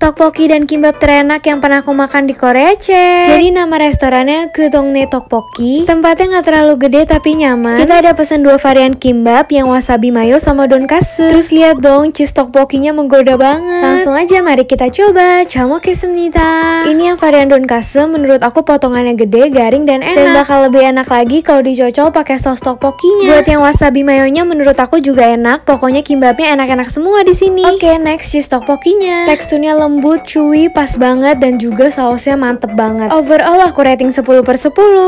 Tteokbokki dan kimbab terenak yang pernah aku makan di Korea, cek. Jadi nama restorannya Gedongne Tteokbokki. Tempatnya nggak terlalu gede tapi nyaman. Kita ada pesan dua varian kimbab yang wasabi mayo sama donkase. Terus lihat dong cheese tteokbokkinya menggoda banget. Langsung aja mari kita coba. Chamo kesemnita. Ini yang varian donkase, menurut aku potongannya gede, garing dan enak. Dan bakal lebih enak lagi kalau dicocol pakai saus tteokbokkinya. Buat yang wasabi mayonya menurut aku juga enak. Pokoknya kimbabnya enak-enak semua di sini. Oke, okay, next cheese tteokbokkinya. Teksturnya lembut lembut, chewy, pas banget dan juga sausnya mantep banget. Overall aku rating 10 per 10.